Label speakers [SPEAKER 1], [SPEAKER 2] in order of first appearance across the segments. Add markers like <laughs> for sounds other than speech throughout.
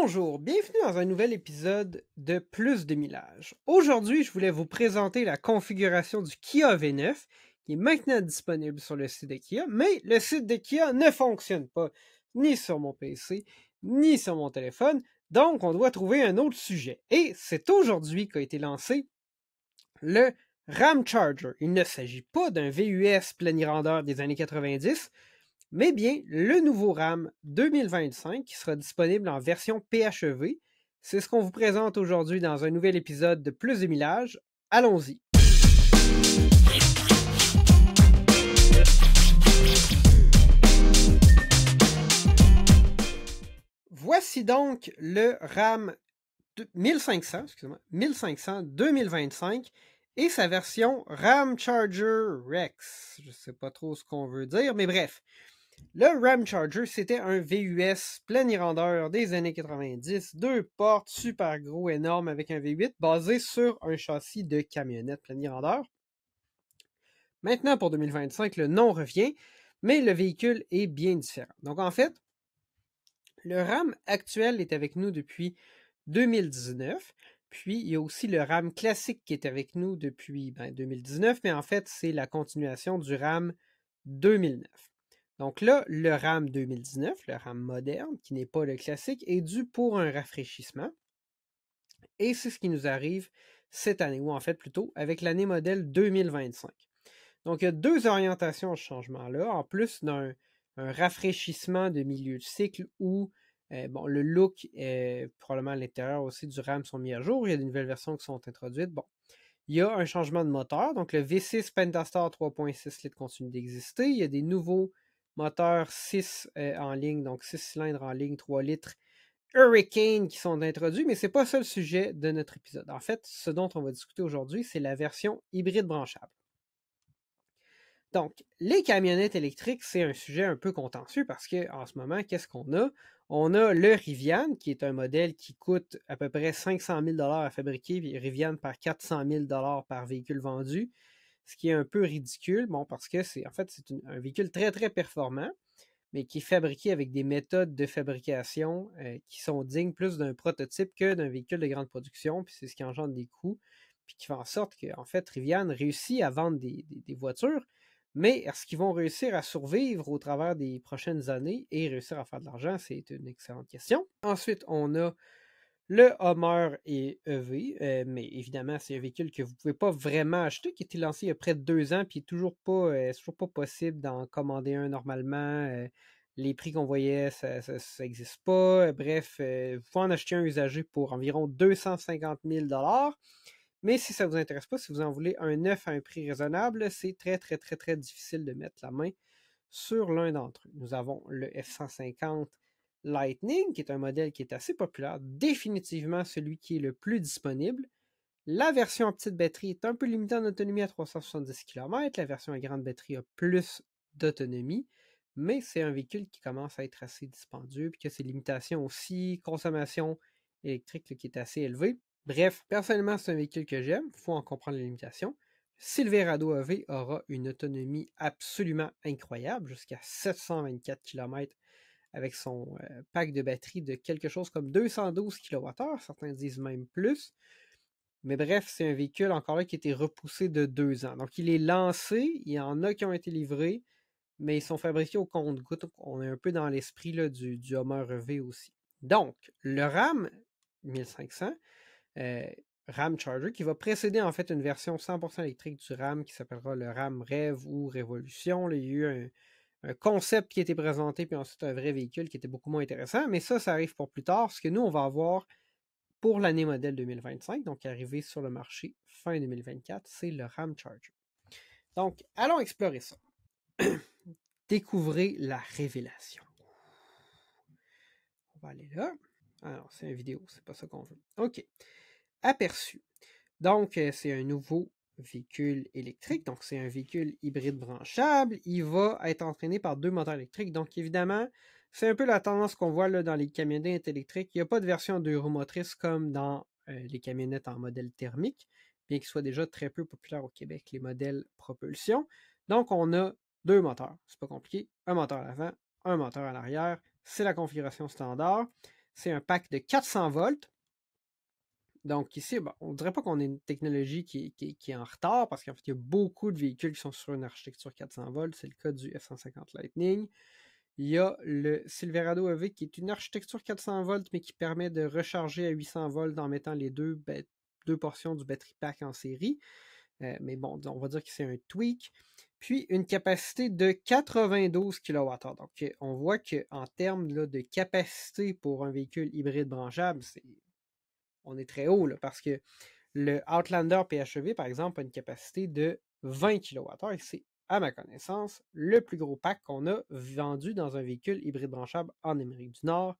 [SPEAKER 1] Bonjour, bienvenue dans un nouvel épisode de Plus de Millage. Aujourd'hui, je voulais vous présenter la configuration du Kia V9 qui est maintenant disponible sur le site de Kia, mais le site de Kia ne fonctionne pas ni sur mon PC ni sur mon téléphone, donc on doit trouver un autre sujet. Et c'est aujourd'hui qu'a été lancé le Ram Charger. Il ne s'agit pas d'un VUS planirandeur des années 90, mais bien le nouveau RAM 2025 qui sera disponible en version PHEV. C'est ce qu'on vous présente aujourd'hui dans un nouvel épisode de Plus de Millage. Allons-y. Voici donc le RAM 1500, excusez-moi, 1500 2025 et sa version RAM Charger Rex. Je ne sais pas trop ce qu'on veut dire, mais bref. Le Ram Charger, c'était un VUS plein irandeur des années 90, deux portes super gros, énormes, avec un V8 basé sur un châssis de camionnette plein irandeur. Maintenant, pour 2025, le nom revient, mais le véhicule est bien différent. Donc, en fait, le RAM actuel est avec nous depuis 2019. Puis, il y a aussi le RAM classique qui est avec nous depuis 2019, ben, mais en fait, c'est la continuation du RAM 2009. Donc là, le RAM 2019, le RAM moderne, qui n'est pas le classique, est dû pour un rafraîchissement. Et c'est ce qui nous arrive cette année, ou en fait plutôt avec l'année modèle 2025. Donc il y a deux orientations à changement-là, en plus d'un rafraîchissement de milieu de cycle où euh, bon, le look, est, euh, probablement à l'intérieur aussi du RAM sont mis à jour, il y a des nouvelles versions qui sont introduites. Bon, il y a un changement de moteur, donc le V6 Pentastar 3.6 litres continue d'exister, il y a des nouveaux Moteur 6 euh, en ligne, donc 6 cylindres en ligne, 3 litres. Hurricane qui sont introduits, mais ce n'est pas ça le sujet de notre épisode. En fait, ce dont on va discuter aujourd'hui, c'est la version hybride branchable. Donc, les camionnettes électriques, c'est un sujet un peu contentieux parce qu'en ce moment, qu'est-ce qu'on a? On a le Rivian, qui est un modèle qui coûte à peu près 500 000 à fabriquer, puis Rivian par 400 000 par véhicule vendu ce qui est un peu ridicule, bon, parce que c'est en fait c'est un véhicule très très performant, mais qui est fabriqué avec des méthodes de fabrication euh, qui sont dignes plus d'un prototype que d'un véhicule de grande production, puis c'est ce qui engendre des coûts, puis qui fait en sorte que en fait Rivian réussit à vendre des, des voitures, mais est-ce qu'ils vont réussir à survivre au travers des prochaines années et réussir à faire de l'argent, c'est une excellente question. Ensuite, on a le Hummer est EV, euh, mais évidemment, c'est un véhicule que vous ne pouvez pas vraiment acheter, qui a été lancé il y a près de deux ans, puis n'est toujours, euh, toujours, pas possible d'en commander un normalement. Euh. les prix qu'on voyait, ça n'existe pas. Bref, vous pouvez en acheter un usagé pour environ 250 000 mais si ça ne vous intéresse pas, si vous en voulez un neuf à un prix raisonnable, c'est très, très, très, très difficile de mettre la main sur l'un d'entre eux. Nous avons le F-150 Lightning, qui est un modèle qui est assez populaire, définitivement celui qui est le plus disponible. La version à petite batterie est un peu limitée en autonomie à 370 km. La version à grande batterie a plus d'autonomie, mais c'est un véhicule qui commence à être assez dispendieux, puis que ses limitations aussi, consommation électrique qui est assez élevée. Bref, personnellement, c'est un véhicule que j'aime, il faut en comprendre les limitations. Silverado AV aura une autonomie absolument incroyable, jusqu'à 724 km avec son euh, pack de batterie de quelque chose comme 212 kWh, certains disent même plus. Mais bref, c'est un véhicule encore là qui a été repoussé de deux ans. Donc il est lancé, il y en a qui ont été livrés, mais ils sont fabriqués au compte gouttes On est un peu dans l'esprit du, du Hummer aussi. Donc, le RAM 1500, euh, RAM Charger, qui va précéder en fait une version 100% électrique du RAM qui s'appellera le RAM Rêve ou Révolution. il y a eu un, un concept qui était présenté, puis ensuite un vrai véhicule qui était beaucoup moins intéressant. Mais ça, ça arrive pour plus tard, Ce que nous, on va avoir pour l'année modèle 2025, donc arrivé sur le marché fin 2024, c'est le Ram Charger. Donc, allons explorer ça. <clears throat> Découvrez la révélation. On va aller là. Alors, ah c'est une vidéo, c'est pas ça qu'on veut. OK. Aperçu. Donc, euh, c'est un nouveau véhicule électrique, donc c'est un véhicule hybride branchable, il va être entraîné par deux moteurs électriques. Donc évidemment, c'est un peu la tendance qu'on voit là, dans les camionnettes électriques. Il n'y a pas de version deux roues comme dans euh, les camionnettes en modèle thermique, bien qu'ils soient déjà très peu populaires au Québec, les modèles propulsion. Donc on a deux moteurs, c'est pas compliqué, un moteur à l'avant, un moteur à l'arrière, c'est la configuration standard. C'est un pack de 400 volts, donc ici, bah, on ne dirait pas qu'on ait une technologie qui, est en retard parce qu'en fait, il y a beaucoup de véhicules qui sont sur une architecture 400 volts. C'est le cas du F-150 Lightning. Il y a le Silverado EV qui est une architecture 400 volts mais qui permet de recharger à 800 volts en mettant les deux, deux portions du battery pack en série. Euh, mais bon, on va dire que c'est un tweak. Puis une capacité de 92 kWh. Donc on voit qu'en termes de capacité pour un véhicule hybride branchable, c'est on est très haut, là, parce que le Outlander PHEV, par exemple, a une capacité de 20 kWh. C'est, à ma connaissance, le plus gros pack qu'on a vendu dans un véhicule hybride branchable en Amérique du Nord.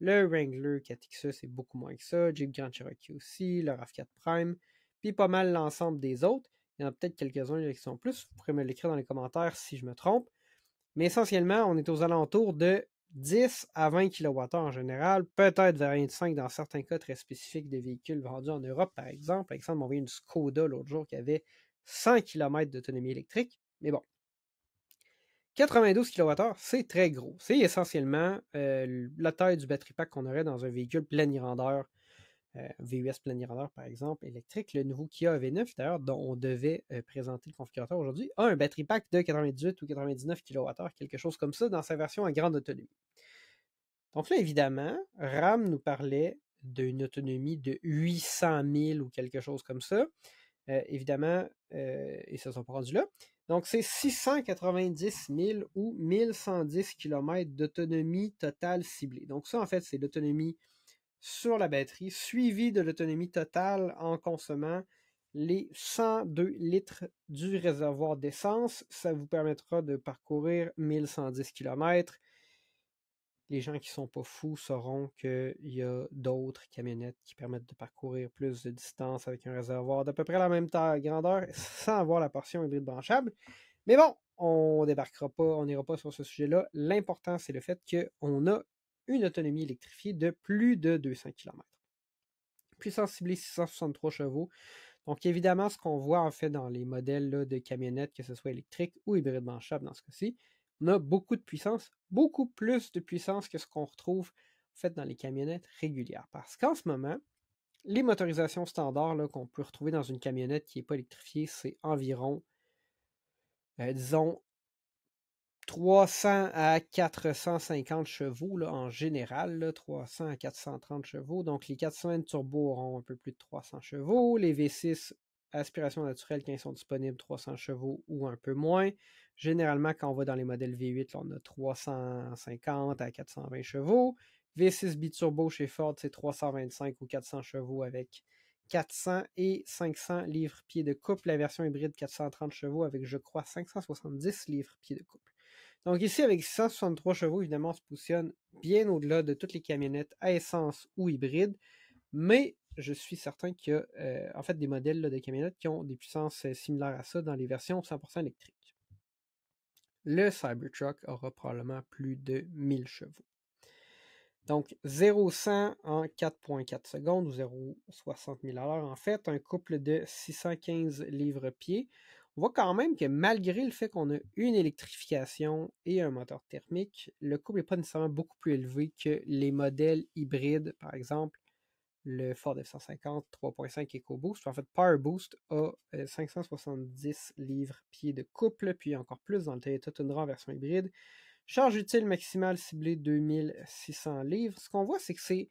[SPEAKER 1] Le Wrangler 4XE, e, c'est beaucoup moins que ça. Jeep Grand Cherokee aussi, le RAV4 Prime, puis pas mal l'ensemble des autres. Il y en a peut-être quelques-uns qui sont plus. Vous pourrez me l'écrire dans les commentaires si je me trompe. Mais essentiellement, on est aux alentours de 10 à 20 kWh en général, peut-être vers 25 dans certains cas très spécifiques de véhicules vendus en Europe, par exemple. Par exemple, on envoyé une Skoda l'autre jour qui avait 100 km d'autonomie électrique, mais bon. 92 kWh, c'est très gros. C'est essentiellement euh, la taille du batterie pack qu'on aurait dans un véhicule plein irlandeur euh, VUS planirunner, par exemple, électrique. Le nouveau Kia v 9 d'ailleurs, dont on devait euh, présenter le configurateur aujourd'hui, a un battery pack de 98 ou 99 kWh, quelque chose comme ça, dans sa version à grande autonomie. Donc là, évidemment, RAM nous parlait d'une autonomie de 800 000 ou quelque chose comme ça. Euh, évidemment, euh, ils se sont pas rendus là. Donc, c'est 690 000 ou 1110 km d'autonomie totale ciblée. Donc, ça, en fait, c'est l'autonomie sur la batterie, suivi de l'autonomie totale en consommant les 102 litres du réservoir d'essence. Ça vous permettra de parcourir 1110 km. Les gens qui sont pas fous sauront qu'il y a d'autres camionnettes qui permettent de parcourir plus de distance avec un réservoir d'à peu près la même taille, grandeur sans avoir la portion hybride branchable. Mais bon, on débarquera pas, on n'ira pas sur ce sujet-là. L'important, c'est le fait qu'on a une autonomie électrifiée de plus de 200 km. Puissance ciblée 663 chevaux. Donc évidemment, ce qu'on voit en fait dans les modèles de camionnettes, que ce soit électrique ou hybride manchable dans ce cas-ci, on a beaucoup de puissance, beaucoup plus de puissance que ce qu'on retrouve en fait dans les camionnettes régulières. Parce qu'en ce moment, les motorisations standards qu'on peut retrouver dans une camionnette qui n'est pas électrifiée, c'est environ, euh, disons, 300 à 450 chevaux en général, 300 à 430 chevaux. Donc les 420 turbo auront un peu plus de 300 chevaux. Les V6 aspiration naturelle, quand ils sont disponibles, 300 chevaux ou un peu moins. Généralement, quand on va dans les modèles V8, on a 350 à 420 chevaux. V6 biturbo chez Ford, c'est 325 ou 400 chevaux avec 400 et 500 livres-pieds de couple. La version hybride, 430 chevaux avec, je crois, 570 livres-pieds de couple. Donc ici, avec 163 chevaux, évidemment, on se positionne bien au-delà de toutes les camionnettes à essence ou hybride. mais je suis certain qu'il y a en fait des modèles de camionnettes qui ont des puissances euh, similaires à ça dans les versions 100% électriques. Le Cybertruck aura probablement plus de 1000 chevaux. Donc 0-100 en 4.4 secondes ou 0-60 000 à l'heure en fait, un couple de 615 livres-pieds on voit quand même que malgré le fait qu'on a une électrification et un moteur thermique, le couple n'est pas nécessairement beaucoup plus élevé que les modèles hybrides, par exemple le Ford F-150 3.5 EcoBoost. En fait, PowerBoost a 570 euh, livres-pieds de couple, puis encore plus dans le Toyota Tundra en version hybride. Charge utile maximale ciblée 2600 livres. Ce qu'on voit, c'est que c'est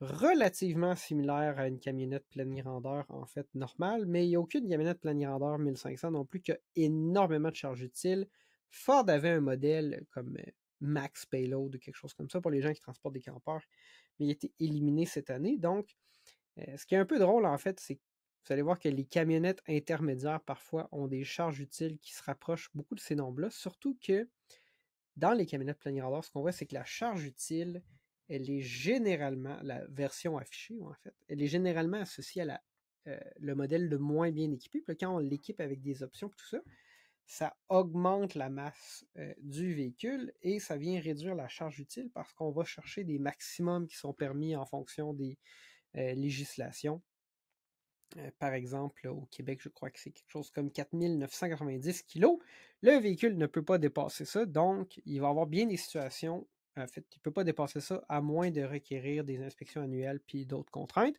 [SPEAKER 1] relativement similaire à une camionnette grandeur, en fait normale, mais il n'y a aucune camionnette grandeur 1500 non plus qui a énormément de charge utile. Ford avait un modèle comme euh, Max Payload ou quelque chose comme ça pour les gens qui transportent des campeurs, mais il a été éliminé cette année. Donc, euh, ce qui est un peu drôle en fait, c'est que vous allez voir que les camionnettes intermédiaires parfois ont des charges utiles qui se rapprochent beaucoup de ces nombres-là, surtout que dans les camionnettes grandeur, ce qu'on voit, c'est que la charge utile elle est généralement, la version affichée en fait, elle est généralement associée à euh, le modèle le moins bien équipé. Puis quand on l'équipe avec des options et tout ça, ça augmente la masse euh, du véhicule et ça vient réduire la charge utile parce qu'on va chercher des maximums qui sont permis en fonction des euh, législations. par exemple, au Québec, je crois que c'est quelque chose comme 4990 kg. Le véhicule ne peut pas dépasser ça, donc il va avoir bien des situations en fait, tu ne peut pas dépasser ça à moins de requérir des inspections annuelles puis d'autres contraintes.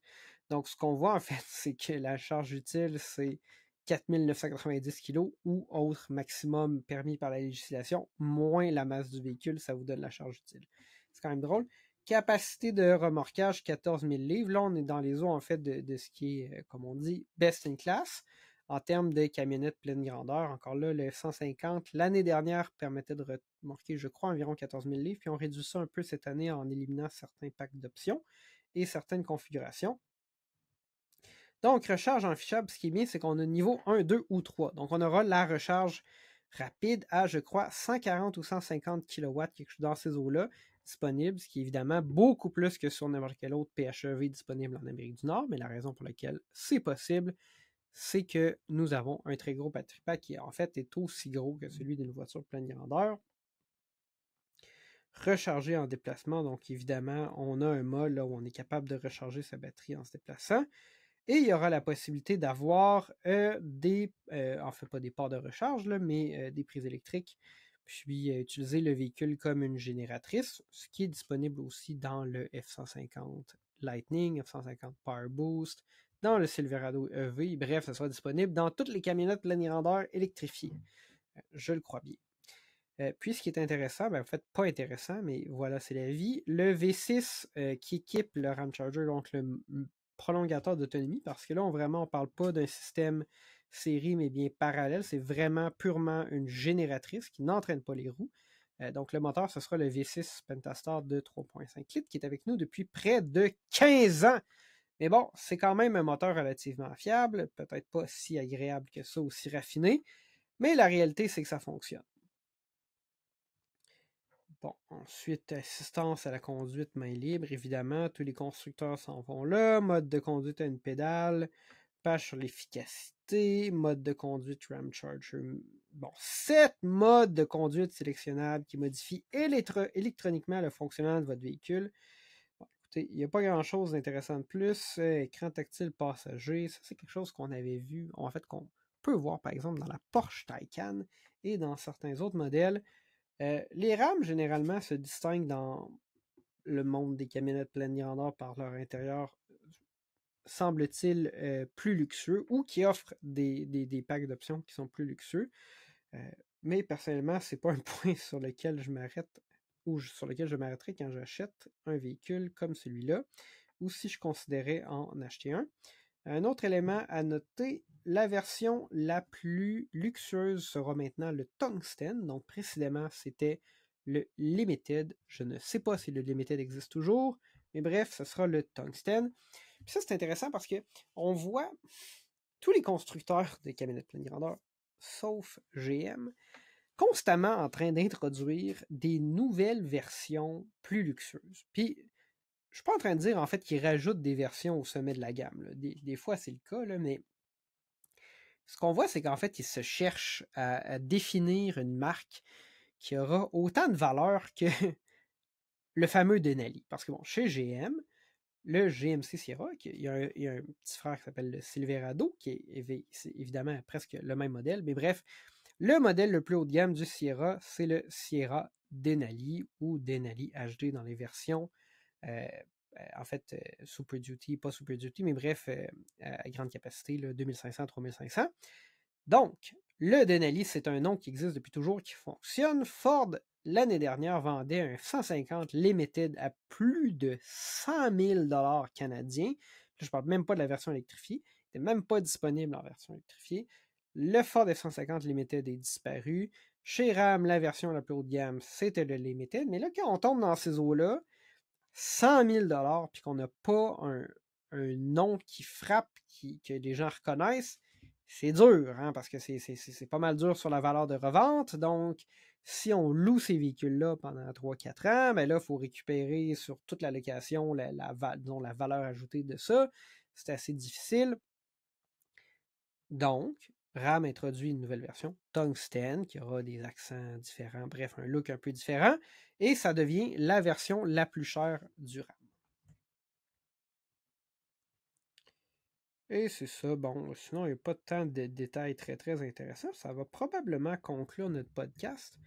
[SPEAKER 1] Donc, ce qu'on voit, en fait, <laughs> c'est que la charge utile, c'est 4990 kg ou autre maximum permis par la législation, moins la masse du véhicule, ça vous donne la charge utile. C'est quand même drôle. Capacité de remorquage, 14 000 livres. Là, on est dans les eaux, en fait, de, de ce qui est, euh, comme on dit, best in class en termes de camionnettes pleine grandeur. Encore là, le 150, l'année dernière, permettait de remorquer, je crois, environ 14 000 livres, puis on réduit ça un peu cette année en éliminant certains packs d'options et certaines configurations. Donc, recharge en fichable, ce qui est bien, c'est qu'on a niveau 1, 2 ou 3. Donc, on aura la recharge rapide à, je crois, 140 ou 150 kW, quelque chose dans ces eaux-là, disponible, ce qui est évidemment beaucoup plus que sur n'importe quel autre PHEV disponible en Amérique du Nord, mais la raison pour laquelle c'est possible, c'est que nous avons un très gros batterie pack qui en fait est aussi gros que mmh. celui d'une voiture pleine grandeur. Rechargé en déplacement, donc évidemment, on a un mode là, où on est capable de recharger sa batterie en se déplaçant. Et il y aura la possibilité d'avoir euh, des, euh, en fait pas des ports de recharge, là, mais euh, des prises électriques, puis utiliser le véhicule comme une génératrice, ce qui est disponible aussi dans le F-150 Lightning, F-150 Power Boost, dans le Silverado EV. Bref, ça sera disponible dans toutes les camionnettes Lanirander électrifiées. Mmh. Euh, je le crois bien. Euh, puis ce qui est intéressant, ben, en fait pas intéressant, mais voilà, c'est la vie. Le V6 euh, qui équipe le Ram Charger, donc le prolongateur d'autonomie, parce que là, on vraiment parle pas d'un système série, mais bien parallèle. C'est vraiment purement une génératrice qui n'entraîne pas les roues. donc le moteur, ce sera le V6 Pentastar de 3.5 litres qui est avec nous depuis près de 15 ans. Mais bon, c'est quand même un moteur relativement fiable, peut-être pas si agréable que ça, aussi raffiné, mais la réalité, c'est que ça fonctionne. Bon, ensuite, assistance à la conduite main libre, évidemment, tous les constructeurs s'en vont là, mode de conduite à une pédale, page sur l'efficacité, mode de conduite RAM Charger. Bon, sept modes de conduite sélectionnables qui modifient électroniquement le fonctionnement de votre véhicule il n'y a pas grand-chose d'intéressant de plus. Euh, écran tactile passager, ça c'est quelque chose qu'on avait vu, en fait qu'on peut voir par exemple dans la Porsche Taycan et dans certains autres modèles. Euh, les rames généralement se distinguent dans le monde des camionnettes pleine grandeur par leur intérieur, euh, semble-t-il, plus luxueux ou qui offrent des, packs d'options qui sont plus luxueux. mais personnellement, ce n'est pas un <laughs> point sur lequel je m'arrête ou sur lequel je m'arrêterai quand j'achète un véhicule comme celui-là, ou si je considérais en acheter un. Un autre élément à noter, la version la plus luxueuse sera maintenant le Tungsten. Donc précédemment, c'était le limited. Je ne sais pas si le limited existe toujours, mais bref, ce sera le Tungsten. Puis ça, c'est intéressant parce que on voit tous les constructeurs de camionnettes pleine grandeur, sauf GM, constamment en train d'introduire des nouvelles versions plus luxueuses. Puis, je suis pas en train de dire en fait qu'ils rajoutent des versions au sommet de la gamme. Des, fois, c'est le cas, mais ce qu'on voit, c'est qu'en fait, ils se cherchent à, définir une marque qui aura autant de valeur que <laughs> le fameux Denali. Parce que bon, chez GM, le GMC Sierra, il y, a un, petit frère qui s'appelle le Silverado, qui est évidemment presque le même modèle, mais bref, le modèle le plus haut de gamme du Sierra, c'est le Sierra Denali ou Denali HD dans les versions, euh, euh, en fait, euh, Super Duty, pas Super Duty, mais bref, à grande capacité, 2500-3500. Donc, le Denali, c'est un nom qui existe depuis toujours, qui fonctionne. Ford, l'année dernière, vendait un 150 Limited à plus de 100 000 canadiens. Je ne parle même pas de la version électrifiée. Il n'était même pas disponible en version électrifiée. Le Ford F-150 Limited est disparu. Chez RAM, la version la plus haut de gamme, c'était le Limited. Mais là, quand on tombe dans ces eaux-là, 100 000 puis qu'on n'a pas un, nom qui frappe, qui, que les gens reconnaissent, c'est dur, hein, parce que c'est pas mal dur sur la valeur de revente. Donc, si on loue ces véhicules-là pendant 3-4 ans, mais ben là, il faut récupérer sur toute la location la, la valeur ajoutée de ça. C'est assez difficile. Donc, RAM introduit une nouvelle version, Tungsten, qui aura des accents différents, bref, un look un peu différent, et ça devient la version la plus chère du RAM. Et c'est ça, bon, sinon il n'y a pas tant de détails très très intéressants. Ça va probablement conclure notre podcast.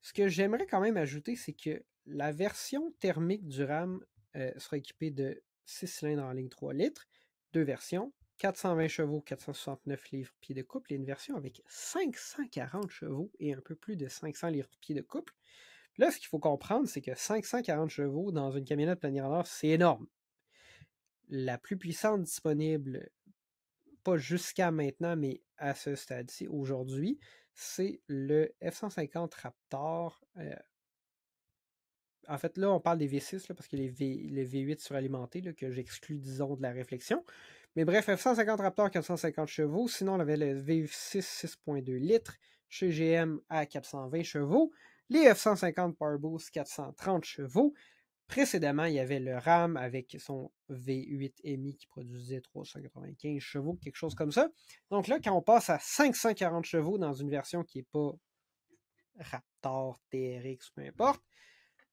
[SPEAKER 1] Ce que j'aimerais quand même ajouter, c'est que la version thermique du RAM euh, sera équipée de 6 cylindres en ligne 3 litres, deux versions, 420 chevaux, 469 livres-pieds de couple et une version avec 540 chevaux et un peu plus de 500 livres-pieds de couple. Là, ce qu'il faut comprendre, c'est que 540 chevaux dans une camionnette planière d'or, c'est énorme. La plus puissante disponible, pas jusqu'à maintenant, mais à ce stade-ci, aujourd'hui, c'est le F-150 Raptor. Euh, en fait, là, on parle des V6, parce que les, v, V8 suralimentés, que j'exclus, disons, de la réflexion. Mais bref, F-150 Raptor 450 chevaux. Sinon, on avait le V6 6.2 litres chez GM à 420 chevaux. Les F-150 Powerboost 430 chevaux. Précédemment, il y avait le RAM avec son V8 MI qui produisait 395 chevaux, quelque chose comme ça. Donc là, quand on passe à 540 chevaux dans une version qui n'est pas Raptor, TRX, peu importe,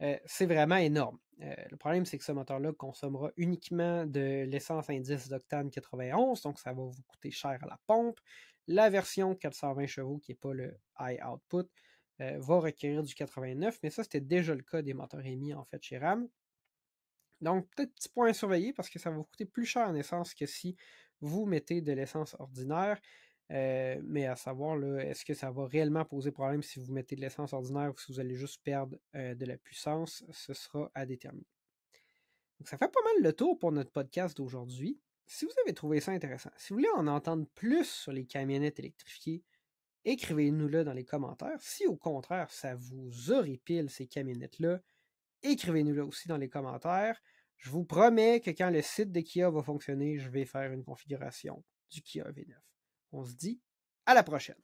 [SPEAKER 1] euh, c'est vraiment énorme. Euh, le problème, c'est que ce moteur-là consommera uniquement de l'essence indice d'octane 91, donc ça va vous coûter cher à la pompe. La version 420 chevaux, qui n'est pas le high output, euh, va requérir du 89, mais ça, c'était déjà le cas des moteurs émis en fait chez RAM. Donc, peut-être petit point à surveiller parce que ça va vous coûter plus cher en essence que si vous mettez de l'essence ordinaire. Euh, mais à savoir, est-ce que ça va réellement poser problème si vous mettez de l'essence ordinaire ou si vous allez juste perdre euh, de la puissance, ce sera à déterminer. Donc ça fait pas mal le tour pour notre podcast d'aujourd'hui. Si vous avez trouvé ça intéressant, si vous voulez en entendre plus sur les camionnettes électrifiées, écrivez-nous-le dans les commentaires. Si au contraire, ça vous horripile ces camionnettes-là, écrivez-nous-le aussi dans les commentaires. Je vous promets que quand le site de Kia va fonctionner, je vais faire une configuration du Kia V9. On se dit à la prochaine.